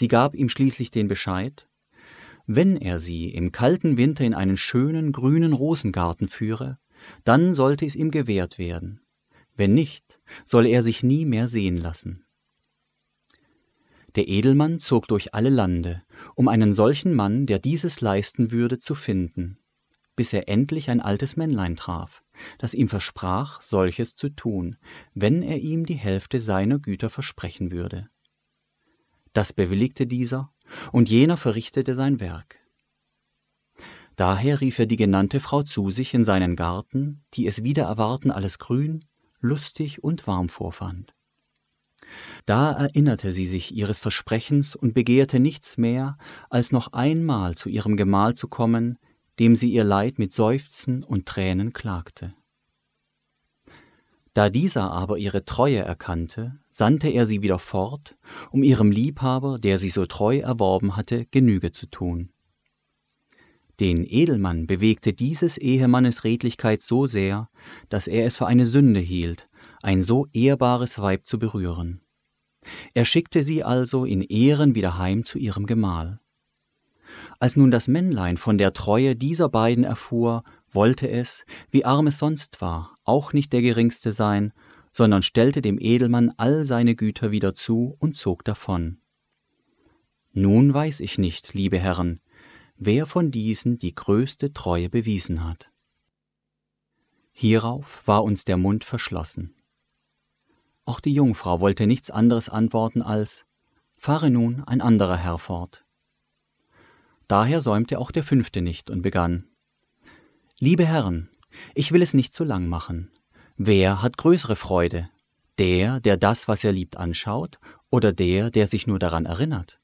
Sie gab ihm schließlich den Bescheid, wenn er sie im kalten Winter in einen schönen grünen Rosengarten führe, dann sollte es ihm gewährt werden, wenn nicht, solle er sich nie mehr sehen lassen. Der Edelmann zog durch alle Lande, um einen solchen Mann, der dieses leisten würde, zu finden, bis er endlich ein altes Männlein traf, das ihm versprach, solches zu tun, wenn er ihm die Hälfte seiner Güter versprechen würde das bewilligte dieser, und jener verrichtete sein Werk. Daher rief er die genannte Frau zu sich in seinen Garten, die es wider Erwarten alles grün, lustig und warm vorfand. Da erinnerte sie sich ihres Versprechens und begehrte nichts mehr, als noch einmal zu ihrem Gemahl zu kommen, dem sie ihr Leid mit Seufzen und Tränen klagte. Da dieser aber ihre Treue erkannte, sandte er sie wieder fort, um ihrem Liebhaber, der sie so treu erworben hatte, Genüge zu tun. Den Edelmann bewegte dieses Ehemannes Redlichkeit so sehr, dass er es für eine Sünde hielt, ein so ehrbares Weib zu berühren. Er schickte sie also in Ehren wieder heim zu ihrem Gemahl. Als nun das Männlein von der Treue dieser beiden erfuhr, wollte es, wie arm es sonst war, auch nicht der geringste sein, sondern stellte dem Edelmann all seine Güter wieder zu und zog davon. Nun weiß ich nicht, liebe Herren, wer von diesen die größte Treue bewiesen hat. Hierauf war uns der Mund verschlossen. Auch die Jungfrau wollte nichts anderes antworten als Fahre nun ein anderer Herr fort. Daher säumte auch der Fünfte nicht und begann Liebe Herren, ich will es nicht zu lang machen. Wer hat größere Freude? Der, der das, was er liebt, anschaut, oder der, der sich nur daran erinnert?